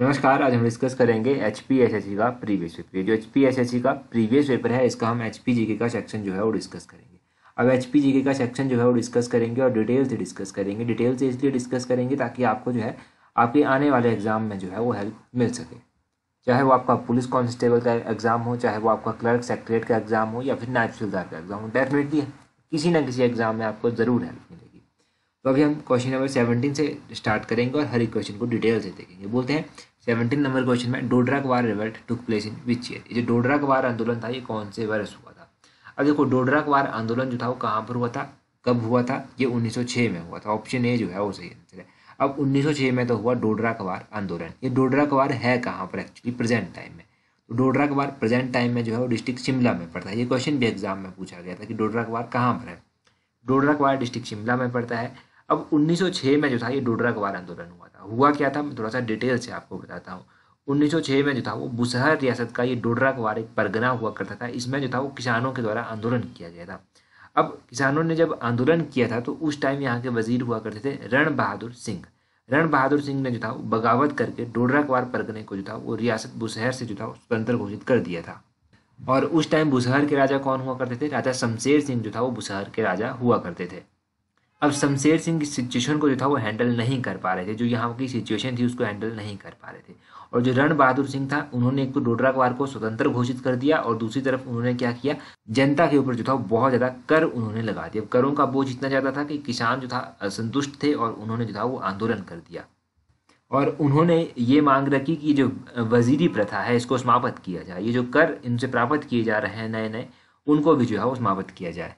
नमस्कार आज हम डिस्कस करेंगे H P S S C का प्रीवियस पेपर जो H P S S C का प्रीवियस पेपर है इसका हम एच पी जी के का सेक्शन जो है वो डिस्कस करेंगे अब एच पी जी के का सेक्शन जो है वो डिस्कस करेंगे और डिटेल से डिस्कस करेंगे डिटेल से इसलिए डिस्कस करेंगे ताकि आपको जो है आपके आने वाले एग्जाम में जो है वो हेल्प मिल सके चाहे वो आपका पुलिस कांस्टेबल का एग्जाम हो चाहे वो आपका क्लर्क सेक्रेट का एग्जाम हो या फिर नायब सुलदार का एग्जाम हो डेफिनेटली किसी ना किसी एग्जाम में आपको ज़रूर हेल्प मिलेगी तो अभी हम क्वेश्चन नंबर सेवनटीन से स्टार्ट करेंगे और हर एक क्वेश्चन को डिटेल से देखेंगे बोलते हैं सेवनटीन नंबर क्वेश्चन में Dodra Kwar revert took place in which year ये जो डोडराक वार आंदोलन था ये कौन से वर्ष हुआ था अब देखो डोडराक वार आंदोलन जो था वो कहाँ पर हुआ था कब हुआ था ये 1906 में हुआ था ऑप्शन ए जो है वो सही आंसर है अब 1906 में तो हुआ डोडरा कवार आंदोलन ये डोडरा कवार है कहाँ पर एक्चुअली प्रेजेंट टाइम में तो डोडरा कवार प्रेजेंट टाइम में जो है वो डिस्ट्रिक्ट शिमला में पड़ता है ये क्वेश्चन भी एग्जाम में पूछा गया था कि डोडरा कवार कहाँ पर है डोडरा कवार डिस्ट्रिक्ट शिमला में पड़ता है अब 1906 में जो था ये डोडरा गवार आंदोलन हुआ था हुआ क्या था मैं थोड़ा सा डिटेल से आपको बताता हूँ 1906 में जो था वो बुसहर रियासत का ये डोडरा गवार एक परगना हुआ करता था इसमें जो था वो किसानों के द्वारा आंदोलन किया गया था अब किसानों ने जब आंदोलन किया था तो उस टाइम यहाँ के वजीर हुआ करते थे रण बहादुर सिंह रण बहादुर सिंह ने जो था वो बगावत करके डोडरा कवार परगने को जो था वो रियासत बुसहर से जो था स्वतंत्र घोषित कर दिया था और उस टाइम बुसहर के राजा कौन हुआ करते थे राजा शमशेर सिंह जो था वो बुसहर के राजा हुआ करते थे अब शमशेर सिंह की सिचुएशन को जो था वो हैंडल नहीं कर पा रहे थे जो यहाँ की सिचुएशन थी उसको हैंडल नहीं कर पा रहे थे और जो रण बहादुर सिंह था उन्होंने एक तो डोडरा कुमार को स्वतंत्र घोषित कर दिया और दूसरी तरफ उन्होंने क्या किया जनता के ऊपर जो था बहुत ज़्यादा कर उन्होंने लगा दिया करों का बोझ इतना ज़्यादा था कि किसान जो था असंतुष्ट थे और उन्होंने जो था वो आंदोलन कर दिया और उन्होंने ये मांग रखी कि जो वजीरी प्रथा है इसको समाप्त किया जाए ये जो कर इनसे प्राप्त किए जा रहे हैं नए नए उनको भी जो है वो समाप्त किया जाए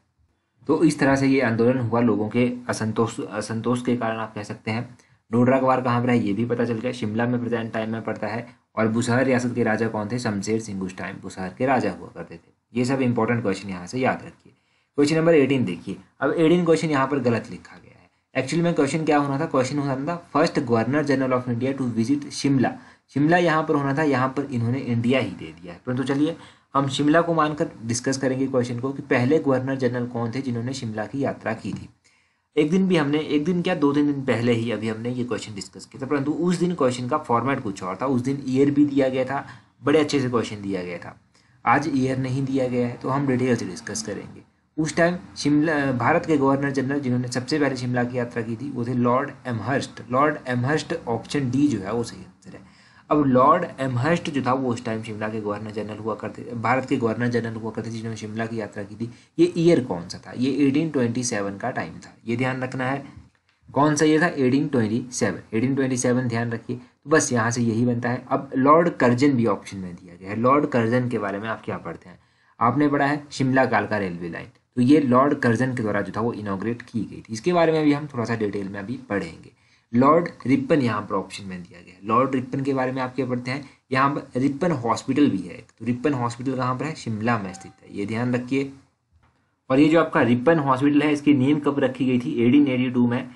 तो इस तरह से ये आंदोलन हुआ लोगों के असंतोष असंतोष के कारण आप कह सकते हैं डोडरा अखबार कहाँ पर है ये भी पता चल गया शिमला में प्रेजेंट टाइम में पड़ता है और बुसहर रियासत के राजा कौन थे शमशेर सिंह उस टाइम बुसहर के राजा हुआ करते थे ये सब इंपॉर्टेंट क्वेश्चन यहाँ से याद रखिए क्वेश्चन नंबर एटीन देखिए अब एटीन क्वेश्चन यहाँ पर गलत लिखा गया है एक्चुअल में क्वेश्चन क्या होना था क्वेश्चन होना था first governor general of India to visit Shimla Shimla यहाँ पर होना था यहाँ पर इन्होंने इंडिया ही दे दिया है परंतु चलिए हम शिमला को मानकर डिस्कस करेंगे क्वेश्चन को कि पहले गवर्नर जनरल कौन थे जिन्होंने शिमला की यात्रा की थी एक दिन भी हमने एक दिन क्या दो तीन दिन पहले ही अभी हमने ये क्वेश्चन डिस्कस किया था परंतु उस दिन क्वेश्चन का फॉर्मेट कुछ और था उस दिन ईयर भी दिया गया था बड़े अच्छे से क्वेश्चन दिया गया था आज ईयर नहीं दिया गया है तो हम डिटेल से डिस्कस करेंगे उस टाइम शिमला भारत के गवर्नर जनरल जिन्होंने सबसे पहले शिमला की यात्रा की थी वो थे Lord Amherst Lord Amherst option D जो है वो सही आंसर है अब लॉर्ड एमहर्स्ट जो था वो उस टाइम शिमला के गवर्नर जनरल हुआ करते भारत के गवर्नर जनरल हुआ करते थे जिन्होंने शिमला की यात्रा की थी ये ईयर कौन सा था ये 1827 का टाइम था ये ध्यान रखना है कौन सा ये था 1827 1827 ध्यान रखिए तो बस यहाँ से यही बनता है अब लॉर्ड कर्जन भी ऑप्शन में दिया गया है लॉर्ड कर्जन के बारे में आप क्या पढ़ते हैं आपने पढ़ा है शिमला कालका रेलवे लाइन तो ये लॉर्ड कर्जन के द्वारा जो था वो इनाग्रेट की गई थी इसके बारे में भी हम थोड़ा सा डिटेल में अभी पढ़ेंगे लॉर्ड रिपन यहाँ पर ऑप्शन में दिया गया है लॉर्ड रिपन के बारे में आप क्या पढ़ते हैं यहाँ पर रिपन हॉस्पिटल भी है तो रिपन हॉस्पिटल कहाँ पर है शिमला में स्थित है ये ध्यान रखिए और ये जो आपका रिपन हॉस्पिटल है इसकी नीम कब रखी गई थी एटीन में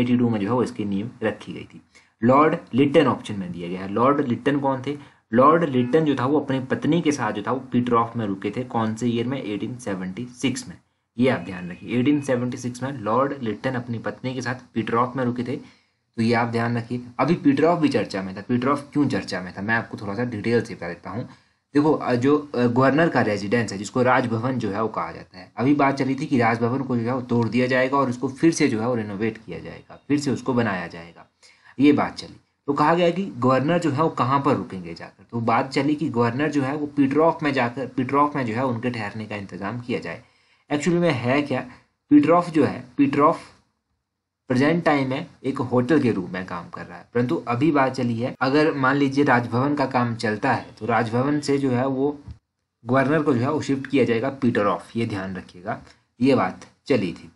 एटीन में जो है इसकी नीम रखी गई थी लॉर्ड लिटन ऑप्शन में दिया गया है लॉर्ड लिटन कौन थे लॉर्ड लिटन जो था वो अपनी पत्नी के साथ जो था वो पीटर ऑफ में रुके थे कौन से ईयर में 1876 में ये आप ध्यान रखिए 1876 में लॉर्ड लिटन अपनी पत्नी के साथ पीटरऑफ में रुके थे तो ये आप ध्यान रखिए अभी पीटर ऑफ भी चर्चा में था पीटर ऑफ क्यों चर्चा में था मैं आपको थोड़ा सा डिटेल से बता देता हूँ देखो जो गवर्नर का रेजिडेंस है जिसको राजभवन जो है वो कहा जाता है अभी बात चली थी कि राजभवन को जो है वो तोड़ दिया जाएगा और उसको फिर से जो है वो रिनोवेट किया जाएगा फिर से उसको बनाया जाएगा ये बात चली तो कहा गया कि गवर्नर जो है वो कहाँ पर रुकेंगे जाकर तो बात चली कि गवर्नर जो है वो पीटरॉफ में जाकर पीटरॉफ में जो है उनके ठहरने का इंतजाम किया जाए एक्चुअली में है क्या पीटरॉफ जो है पीटरॉफ प्रेजेंट टाइम में एक होटल के रूप में काम कर रहा है परंतु अभी बात चली है अगर मान लीजिए राजभवन का काम चलता है तो राजभवन से जो है वो गवर्नर को जो है वो शिफ्ट किया जाएगा पीटर ऑफ ये ध्यान रखिएगा ये बात चली थी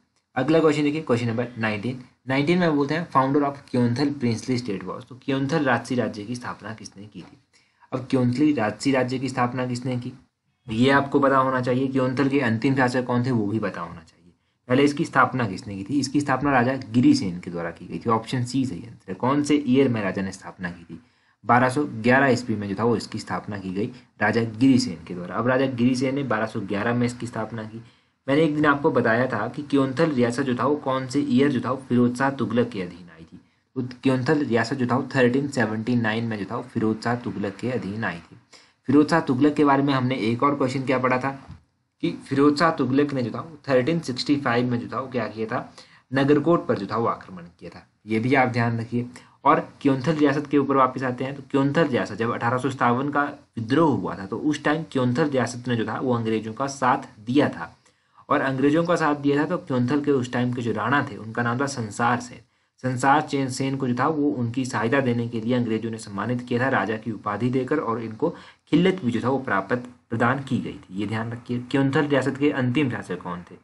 अगला क्वेश्चन देखिए क्वेश्चन नंबर नाइनटीन नाइनटीन में बोलते हैं founder of Keonthal princely state was तो क्योंथल राजसी राज्य की स्थापना किसने की थी अब क्योंथली राजसी राज्य की स्थापना किसने की ये आपको पता होना चाहिए क्योंथल के अंतिम शासक कौन थे वो भी पता होना चाहिए पहले इसकी स्थापना किसने की थी इसकी स्थापना राजा गिरिसेन के द्वारा की गई थी ऑप्शन सी सही आंसर कौन से ईयर में राजा ने स्थापना की थी 1211 ईस्वी में जो था वो इसकी स्थापना की गई राजा गिरिसेन के द्वारा अब राजा गिरिसेन ने 1211 में इसकी स्थापना की मैंने एक दिन आपको बताया था कि क्योंथल रियासत जो था वो कौन से ईयर जो था वो फिरोज शाह तुगलक के अधीन आई थी तो क्योंथल रियासत जो था वो थर्टीन सेवनटी नाइन में जो था वो फिरोज शाह तुगलक के अधीन आई थी फिरोज शाह तुगलक के बारे में हमने एक और क्वेश्चन क्या पढ़ा था कि फिरोज शाह तुगलक ने जो था वो थर्टीन सिक्सटी फाइव में जो था वो क्या किया था नगरकोट पर जो था वो आक्रमण किया था ये भी आप ध्यान रखिए और क्योंथल रियासत के ऊपर वापस आते हैं तो क्योंथल रियासत जब अठारह का विद्रोह हुआ था तो उस टाइम क्योंथल रियासत ने जो था वो अंग्रेजों का साथ दिया था और अंग्रेजों का साथ दिया था तो क्योंथल के उस टाइम के जो राणा थे उनका नाम था संसार सेन संसार चैन सेन को जो था वो उनकी सहायता देने के लिए अंग्रेजों ने सम्मानित किया था राजा की उपाधि देकर और इनको हिल्लत भी जो था वो प्राप्त प्रदान की गई थी ये ध्यान रखिए क्योंथल रियासत के अंतिम शासक कौन थे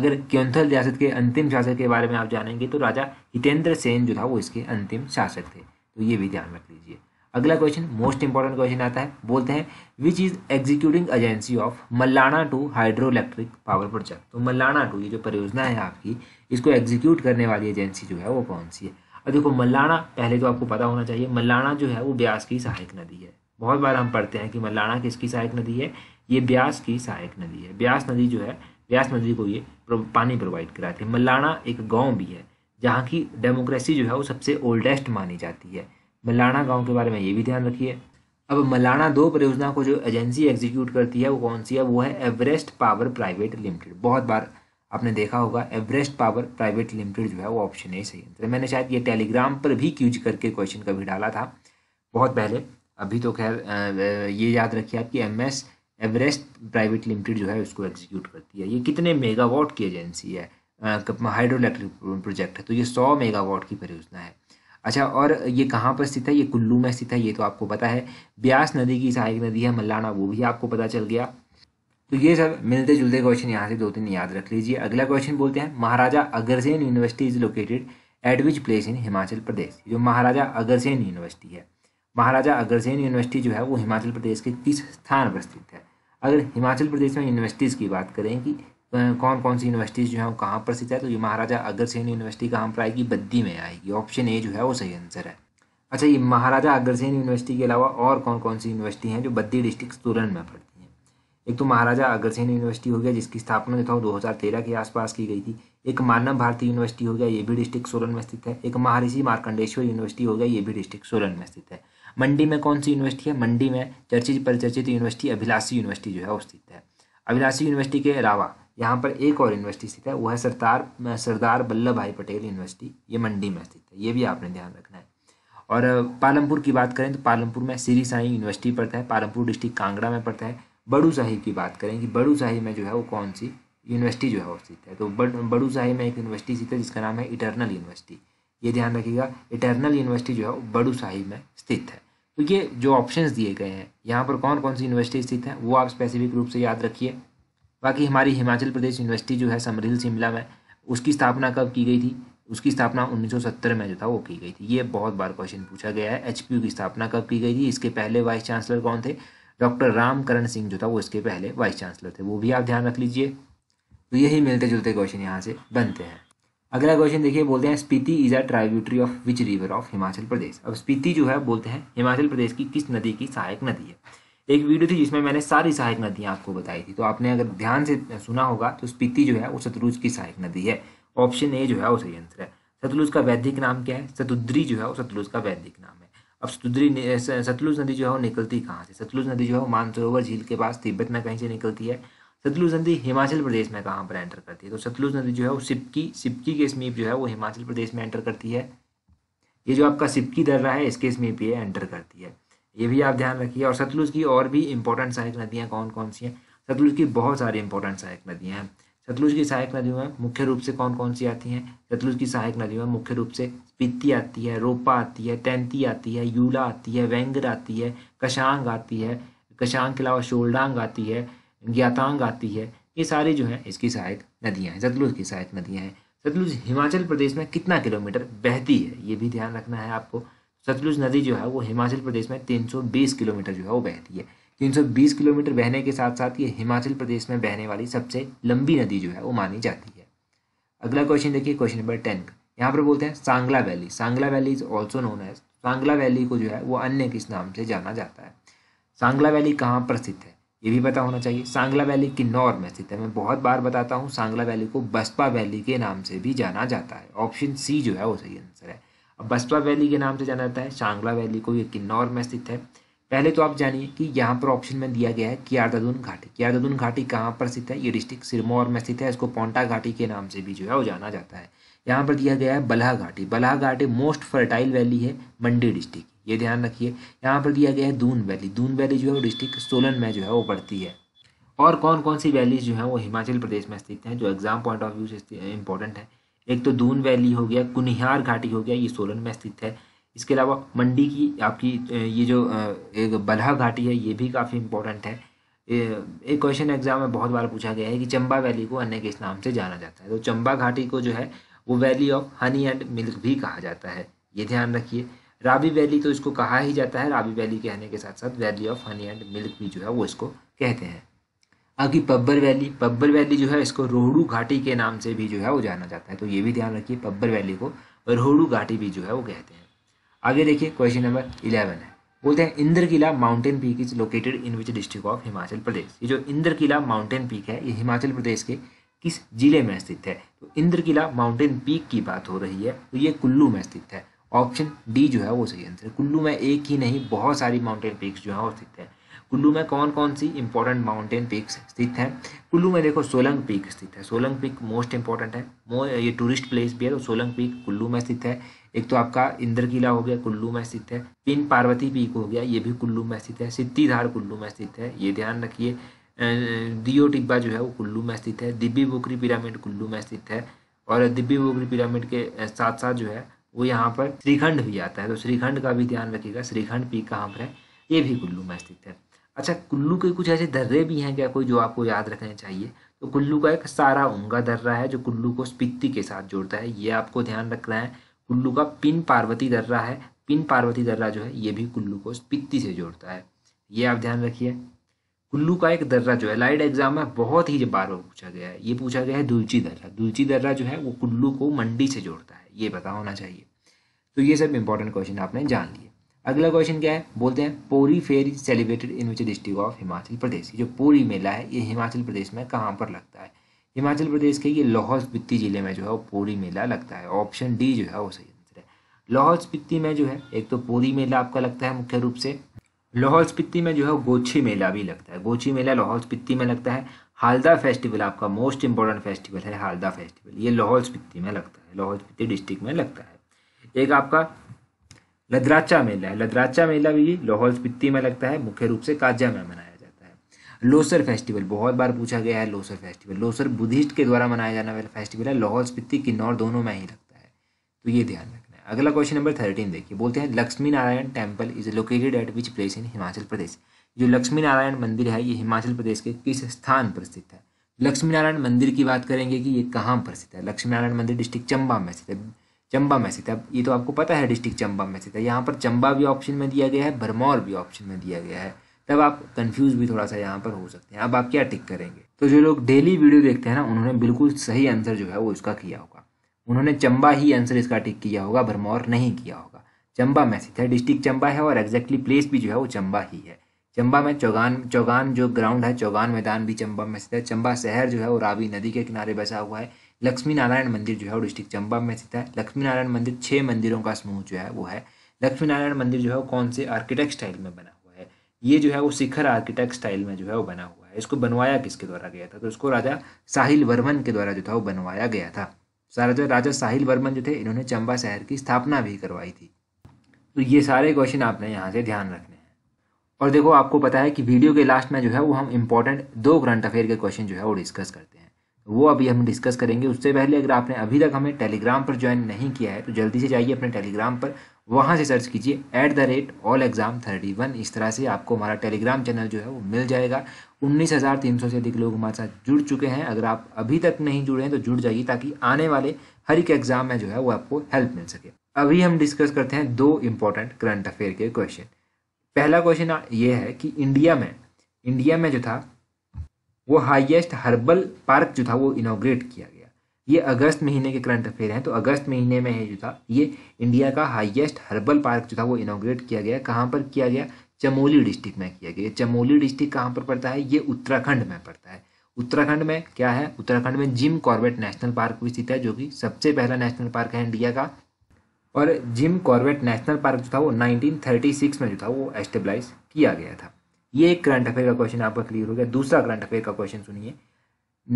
अगर क्योंथल रियासत के अंतिम शासक के बारे में आप जानेंगे तो राजा हितेंद्र सेन जो था वो इसके अंतिम शासक थे तो ये भी ध्यान रख लीजिए अगला क्वेश्चन मोस्ट इंपॉर्टेंट क्वेश्चन आता है बोलते हैं which is executing agency of Malana two hydro electric power project तो मल्लाना टू ये जो परियोजना है आपकी इसको एग्जीक्यूट करने वाली एजेंसी जो है वो कौन सी है अब देखो मल्लाना पहले तो आपको पता होना चाहिए मल्लाना जो है वो ब्यास की सहायक नदी है बहुत बार हम पढ़ते हैं कि मल्लाणा किसकी सहायक नदी है ये ब्यास की सहायक नदी है ब्यास नदी जो है ब्यास नदी को ये पानी प्रोवाइड कराती है मल्लाना एक गाँव भी है जहाँ की डेमोक्रेसी जो है वो सबसे ओल्डेस्ट मानी जाती है मल्लाणा गांव के बारे में ये भी ध्यान रखिए अब मलाना दो परियोजना को जो एजेंसी एग्जीक्यूट करती है वो कौन सी है वो है एवरेस्ट पावर प्राइवेट लिमिटेड बहुत बार आपने देखा होगा एवरेस्ट पावर प्राइवेट लिमिटेड जो है वो ऑप्शन ए सही आंसर मैंने शायद ये टेलीग्राम पर भी क्यूज करके क्वेश्चन कभी डाला था बहुत पहले अभी तो खैर ये याद रखिए आपकी M S Everest private limited जो है उसको एग्जीक्यूट करती है ये कितने मेगावाट की एजेंसी है हाइड्रो इलेक्ट्रिक प्रोजेक्ट है तो ये सौ मेगावाट की परियोजना है अच्छा और ये कहाँ पर स्थित है ये कुल्लू में स्थित है ये तो आपको पता है ब्यास नदी की सहायक नदी है मल्लाना वो भी आपको पता चल गया तो ये सब मिलते जुलते क्वेश्चन यहाँ से दो तीन याद रख लीजिए अगला क्वेश्चन बोलते हैं Maharaja Agrasen university is located at which place in Himachal Pradesh जो महाराजा अगरसेन यूनिवर्सिटी है महाराजा अग्रसेन यूनिवर्सिटी जो है वो हिमाचल प्रदेश के किस स्थान पर स्थित है अगर हिमाचल प्रदेश में यूनिवर्सिटीज़ की बात करें कि कौन कौन सी यूनिवर्सिटीज़ जो है वो कहाँ पर स्थित है तो ये महाराजा अग्रसेन यूनिवर्सिटी कहाँ पर आएगी बद्दी में आएगी ऑप्शन ए जो है वो सही आंसर है अच्छा ये महाराजा अग्रसेन यूनिवर्सिटी के अलावा और कौन कौन सी यूनिवर्सिटी हैं जो बद्दी डिस्ट्रिक्ट सोलन में पड़ती हैं एक तो महाराजा अग्रसेन यूनिवर्सिटी हो गया जिसकी स्थापना जो था वो दो के आसपास की गई थी एक मानव भारती यूनिवर्सिटी हो गया ये भी डिस्ट्रिक्ट सोलन में स्थित है एक महर्षि मार्कंडेश्वर यूनिवर्सिटी हो गया ये भी डिस्ट्रिक्ट सोलन में स्थित है मंडी में कौन सी यूनिवर्सिटी है मंडी में चर्चित परिचर्चित यूनिवर्सिटी अभिलाषी यूनिवर्सिटी जो है वो स्थित है अभिलाषी यूनिवर्सिटी के अलावा यहाँ पर एक और यूनिवर्सिटी स्थित है वो है सरदार सरदार वल्लभ भाई पटेल यूनिवर्सिटी ये मंडी में स्थित है ये भी आपने ध्यान रखना है और पालमपुर की बात करें तो पालमपुर में श्री साई यूनिवर्सिटी पड़ता है पालमपुर डिस्ट्रिक्ट कांगड़ा में पड़ता है बड़ू साहिब की बात करें कि बड़ू साहिब में जो है वो कौन सी यूनिवर्सिटी जो है वो स्थित है तो बड़ बड़ू साहिब में एक यूनिवर्सिटी स्थित है जिसका नाम है इटरनल यूनिवर्सिटी ये ध्यान रखिएगा इटरनल यूनिवर्सिटी जो है वो बड़ू साहिब में स्थित है तो ये जो ऑप्शंस दिए गए हैं यहाँ पर कौन कौन सी यूनिवर्सिटी स्थित है वो आप स्पेसिफिक रूप से याद रखिए बाकी हमारी हिमाचल प्रदेश यूनिवर्सिटी जो है समरील शिमला में उसकी स्थापना कब की गई थी उसकी स्थापना 1970 में जो था वो की गई थी ये बहुत बार क्वेश्चन पूछा गया है एच की स्थापना कब की गई थी इसके पहले वाइस चांसलर कौन थे डॉक्टर रामकरण सिंह जो था वो इसके पहले वाइस चांसलर थे वो भी आप ध्यान रख लीजिए तो यही मिलते जुलते क्वेश्चन यहाँ से बनते हैं अगला क्वेश्चन देखिए बोलते हैं Spiti is a tributary of which river of Himachal Pradesh अब स्पीति जो है बोलते हैं हिमाचल प्रदेश की किस नदी की सहायक नदी है एक वीडियो थी जिसमें मैंने सारी सहायक नदियाँ आपको बताई थी तो आपने अगर ध्यान से सुना होगा तो स्पीति जो है वो सतलुज की सहायक नदी है ऑप्शन ए जो है वो सही आंसर है सतलुज का वैदिक नाम क्या है सतुद्री जो है वो सतलुज का वैदिक नाम है अब सतुद्री सतलुज नदी जो है वो निकलती कहाँ से सतलुज नदी जो है वो मानसरोवर झील के पास तिब्बत में कहीं से निकलती है सतलुज नदी हिमाचल प्रदेश में कहाँ पर एंटर करती है तो सतलुज नदी जो है वो सिपकी सिपकी के समीप जो है वो हिमाचल प्रदेश में एंटर करती है ये जो आपका सिपकी दर्रा है इसके समीप ये एंटर करती है ये भी आप ध्यान रखिए और सतलुज की और भी इंपॉर्टेंट सहायक नदियाँ कौन कौन सी हैं सतलुज की बहुत सारी इंपॉर्टेंट सहायक नदियाँ हैं सतलुज की सहायक नदियों में मुख्य रूप से कौन कौन सी आती हैं सतलुज की सहायक नदियों में मुख्य रूप से स्पीति आती है रोपा आती है तैंती आती है यूला आती है वेंगर आती है कशांग आती है कशांग के अलावा शोल्डांग आती है ज्ञातांग आती है ये सारी जो है इसकी सहायक नदियाँ हैं सतलुज की सहायक नदियाँ हैं सतलुज हिमाचल प्रदेश में कितना किलोमीटर बहती है ये भी ध्यान रखना है आपको सतलुज नदी जो है वो हिमाचल प्रदेश में 320 किलोमीटर जो है वो बहती है 320 किलोमीटर बहने के साथ साथ ये हिमाचल प्रदेश में बहने वाली सबसे लंबी नदी जो है वो मानी जाती है अगला क्वेश्चन देखिए क्वेश्चन नंबर टेन का यहाँ पर बोलते हैं Sangla valley Sangla valley is also known है सांगला वैली को जो है वो अन्य किस नाम से जाना जाता है सांगला वैली कहाँ पर स्थित है ये भी पता होना चाहिए सांगला वैली किन्नौर में स्थित है मैं बहुत बार बताता हूँ सांगला वैली को बसपा वैली के नाम से भी जाना जाता है ऑप्शन सी जो है वो सही आंसर है अब बसपा वैली के नाम से जाना जाता है सांगला वैली को ये किन्नौर में स्थित है पहले तो आप जानिए कि यहाँ पर ऑप्शन में दिया गया है कियारदादून घाटी कियारदादून घाटी कहाँ पर स्थित है ये डिस्ट्रिक्ट सिरमौर में स्थित है इसको पोंटा घाटी के नाम से भी जो है वो जाना जाता है यहाँ पर दिया गया है बलहा घाटी बलहा घाटी मोस्ट फर्टाइल वैली है मंडी डिस्ट्रिक्ट ये ध्यान रखिए यहाँ पर दिया गया है दून वैली दून वैली जो है वो डिस्ट्रिक्ट सोलन में जो है वो पड़ती है और कौन कौन सी वैलीज जो है वो हिमाचल प्रदेश में स्थित हैं जो एग्जाम पॉइंट ऑफ व्यू से इंपॉर्टेंट है एक तो दून वैली हो गया कुनिहार घाटी हो गया ये सोलन में स्थित है इसके अलावा मंडी की आपकी ये जो एक बल्हा घाटी है ये भी काफ़ी इंपॉर्टेंट है एक क्वेश्चन एग्जाम में बहुत बार पूछा गया है कि चंबा वैली को अन्य किस नाम से जाना जाता है तो चंबा घाटी को जो है वो valley of honey and milk भी कहा जाता है ये ध्यान रखिए राबी वैली तो इसको कहा ही जाता है राबी वैली कहने के साथ साथ valley of honey and milk भी जो है वो इसको कहते हैं आगे पब्बर वैली पब्बर वैली जो है इसको रोहड़ू घाटी के नाम से भी जो है वो जाना जाता है तो ये भी ध्यान रखिए पब्बर वैली को रोहड़ू घाटी भी जो है वो कहते हैं आगे देखिए क्वेश्चन नंबर इलेवन है बोलते हैं Indra Kila mountain peak is located in which district of Himachal Pradesh ये जो इंद्र किला माउंटेन पीक है ये हिमाचल प्रदेश के किस जिले में स्थित है तो इंद्र किला माउंटेन पीक की बात हो रही है तो ये कुल्लू में स्थित है ऑप्शन डी जो है वो सही आंसर कुल्लू में एक ही नहीं बहुत सारी माउंटेन पीक्स जो है वो स्थित है कुल्लू में कौन कौन सी इंपॉर्टेंट माउंटेन पीक्स स्थित है कुल्लू में देखो सोलंग पीक स्थित है सोलंग पीक मोस्ट इंपॉर्टेंट है ये टूरिस्ट प्लेस भी है तो सोलंग पीक कुल्लू में स्थित है एक तो आपका इंद्र किला हो गया कुल्लू में स्थित है पिन पार्वती पीक हो गया ये भी कुल्लू में स्थित है सिद्धिधार कुल्लू में स्थित है ये ध्यान रखिए दियो टिब्बा जो है वो कुल्लू में स्थित है दिब्बी बोकरी पिरामिड कुल्लू में स्थित है और दिब्बी बोकरी पिरामिड के साथ साथ जो है वो यहाँ पर श्रीखंड भी आता है तो श्रीखंड का भी ध्यान रखिएगा श्रीखंड पीक कहाँ पर है ये भी कुल्लू में स्थित है अच्छा कुल्लू के कुछ ऐसे दर्रे भी हैं क्या कोई जो आपको याद रखने चाहिए तो कुल्लू का एक सारा उंगा दर्रा है जो कुल्लू को स्पित्ती के साथ जोड़ता है ये आपको ध्यान रखना है कुल्लू का पिन पार्वती दर्रा है पिन पार्वती दर्रा जो है ये भी कुल्लू को स्पित्ती से जोड़ता है ये आप ध्यान रखिए कुल्लू का एक दर्रा जो है लाइट एग्जाम में बहुत ही बार बार पूछा गया है ये पूछा गया है दुलची दर्रा दुलची दर्रा जो है वो कुल्लू को मंडी से जोड़ता है ये पता होना चाहिए तो ये सब इंपॉर्टेंट क्वेश्चन आपने जान लिए अगला क्वेश्चन क्या है बोलते हैं Pori fair is celebrated in which district of Himachal Pradesh जो पोरी मेला है ये हिमाचल प्रदेश में कहाँ पर लगता है हिमाचल प्रदेश के ये लाहौल स्पीति जिले में जो है वो पोरी मेला लगता है ऑप्शन डी जो है वो सही आंसर है लाहौल स्पीति में जो है एक तो पोरी मेला आपका लगता है मुख्य रूप से लाहौल स्पिति में जो है गोची मेला भी लगता है गोची मेला लाहौल स्पिति में लगता है हालदा फेस्टिवल आपका मोस्ट इंपॉर्टेंट फेस्टिवल है हालदा फेस्टिवल ये लाहौल स्पिति में लगता है लाहौल स्पिति डिस्ट्रिक्ट में लगता है एक आपका लदराचा मेला है लदराचा मेला भी लाहौल स्पिति में लगता है मुख्य रूप से काजा में मनाया जाता है लोसर फेस्टिवल बहुत बार पूछा गया है लोसर फेस्टिवल लोसर बुद्धिस्ट के द्वारा मनाया जाने वाला फेस्टिवल है लाहौल स्पिति किन्नौर दोनों में ही लगता है तो ये ध्यान रखें अगला क्वेश्चन नंबर थर्टीन देखिए बोलते हैं Lakshmi Narayan temple is located at which place in Himachal Pradesh जो लक्ष्मी नारायण मंदिर है ये हिमाचल प्रदेश के किस स्थान पर स्थित है लक्ष्मी नारायण मंदिर की बात करेंगे कि ये कहाँ पर स्थित है लक्ष्मी नारायण मंदिर डिस्ट्रिक्ट चंबा में स्थित है चंबा में स्थित है ये तो आपको पता है डिस्ट्रिक्ट चंबा में स्थित है यहाँ पर चंबा भी ऑप्शन में दिया गया है भरमौर भी ऑप्शन में दिया गया है तब आप कंफ्यूज भी थोड़ा सा यहाँ पर हो सकते हैं अब आप क्या टिक करेंगे तो जो लोग डेली वीडियो देखते हैं ना उन्होंने बिल्कुल सही आंसर जो है वो इसका किया होगा उन्होंने चंबा ही आंसर इसका टिक किया होगा भरमौर नहीं किया होगा चंबा मैसेज है डिस्ट्रिक्ट चंबा है और एग्जैक्टली प्लेस भी जो है वो चंबा ही है चंबा में चौगान चौगान जो ग्राउंड है चौगान मैदान भी चंबा में स्थित है चंबा शहर जो है वो रावी नदी के किनारे बसा हुआ है लक्ष्मी नारायण मंदिर जो है वो डिस्ट्रिक्ट चंबा में स्थित है लक्ष्मी नारायण मंदिर छः मंदिरों का समूह जो है वो है लक्ष्मी नारायण मंदिर जो है वो कौन से आर्किटेक्ट स्टाइल में बना हुआ है ये जो है वो शिखर आर्किटेक्ट स्टाइल में जो है वो बना हुआ है इसको बनवाया किसके द्वारा गया था तो उसको राजा साहिल वर्मन के द्वारा जो था वो बनवाया गया था राजा राजा साहिल वर्मन जो थे इन्होंने चंबा शहर की स्थापना भी करवाई थी तो ये सारे क्वेश्चन आपने यहाँ से ध्यान रखने हैं और देखो आपको पता है कि वीडियो के लास्ट में जो है वो हम इंपॉर्टेंट दो करंट अफेयर के क्वेश्चन जो है वो डिस्कस करते हैं वो अभी हम डिस्कस करेंगे उससे पहले अगर आपने अभी तक हमें टेलीग्राम पर ज्वाइन नहीं किया है तो जल्दी से जाइए अपने टेलीग्राम पर वहाँ से सर्च कीजिए at the rate all exam thirty one इस तरह से आपको हमारा टेलीग्राम चैनल जो है वो मिल जाएगा उन्नीस हज़ार तीन सौ से अधिक लोग हमारे साथ जुड़ चुके हैं अगर आप अभी तक नहीं जुड़े हैं तो जुड़ जाइए ताकि आने वाले हर एक एग्ज़ाम में जो है वो आपको हेल्प मिल सके अभी हम डिस्कस करते हैं दो इम्पोर्टेंट करंट अफेयर के क्वेश्चन पहला क्वेश्चन ये है कि इंडिया में इंडिया में जो था वो हाइएस्ट हर्बल पार्क जो था वो इनोग्रेट किया गया ये अगस्त महीने के करंट अफेयर हैं तो अगस्त महीने में जो था ये इंडिया का हाइएस्ट हर्बल पार्क जो था वो इनोग्रेट किया गया कहाँ पर किया गया चमोली डिस्ट्रिक्ट में किया गया चमोली डिस्ट्रिक्ट कहाँ पर पड़ता है ये उत्तराखंड में पड़ता है उत्तराखंड में क्या है उत्तराखंड में जिम कॉर्बेट नेशनल पार्क भी स्थित है जो कि सबसे पहला नेशनल पार्क है इंडिया का और जिम कॉर्बेट नेशनल पार्क जो था वो 1936 में जो था वो एस्टेब्लाइज किया गया था ये एक करंट अफेयर का क्वेश्चन आपका क्लियर हो गया दूसरा करंट अफेयर का क्वेश्चन सुनिए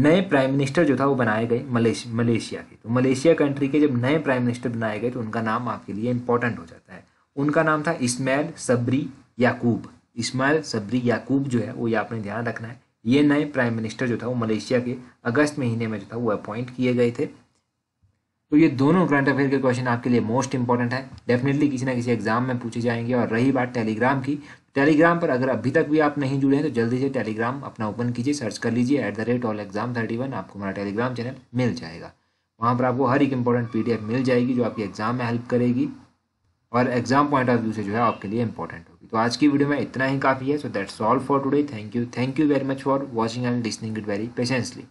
नए प्राइम मिनिस्टर जो था वो बनाए गए मलेशिया के तो मलेशिया कंट्री के जब नए प्राइम मिनिस्टर बनाए गए तो उनका नाम आपके लिए इंपॉर्टेंट हो जाता है उनका नाम था इस्मैल सबरी याकूब इस्माइल सबरी याकूब जो है वो ये आपने ध्यान रखना है ये नए प्राइम मिनिस्टर जो था वो मलेशिया के अगस्त महीने में जो था वो अपॉइंट किए गए थे तो ये दोनों करंट अफेयर के क्वेश्चन आपके लिए मोस्ट इंपॉर्टेंट है डेफिनेटली किसी ना किसी एग्जाम में पूछे जाएंगे और रही बात टेलीग्राम की टेलीग्राम पर अगर अभी तक भी आप नहीं जुड़े हैं तो जल्दी से टेलीग्राम अपना ओपन कीजिए सर्च कर लीजिए at the rate all exam thirty one आपको हमारा टेलीग्राम चैनल मिल जाएगा वहाँ पर आपको हर एक इंपॉर्टेंट पीडीएफ मिल जाएगी जो आपकी एग्जाम में हेल्प करेगी और एग्जाम पॉइंट ऑफ व्यू से जो है आपके लिए इंपॉर्टेंट तो आज की वीडियो में इतना ही काफ़ी है so that's all for today thank you thank you very much for watching and listening it very patiently